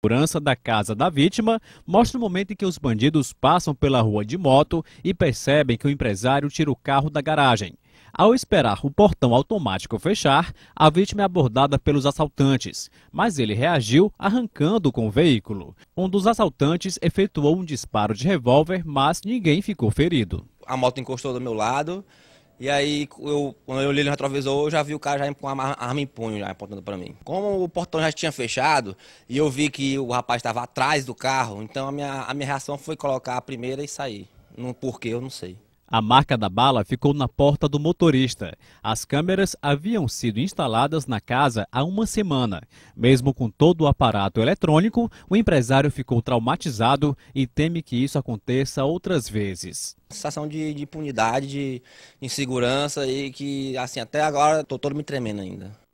segurança da casa da vítima mostra o momento em que os bandidos passam pela rua de moto e percebem que o empresário tira o carro da garagem. Ao esperar o portão automático fechar, a vítima é abordada pelos assaltantes, mas ele reagiu arrancando com o veículo. Um dos assaltantes efetuou um disparo de revólver, mas ninguém ficou ferido. A moto encostou do meu lado, e aí, eu, quando eu olhei no retrovisor, eu já vi o cara já com a arma em punho, já apontando para mim. Como o portão já tinha fechado e eu vi que o rapaz estava atrás do carro, então a minha, a minha reação foi colocar a primeira e sair. Não, por quê, eu não sei. A marca da bala ficou na porta do motorista. As câmeras haviam sido instaladas na casa há uma semana. Mesmo com todo o aparato eletrônico, o empresário ficou traumatizado e teme que isso aconteça outras vezes. Sensação de, de impunidade, de insegurança e que, assim, até agora estou todo me tremendo ainda.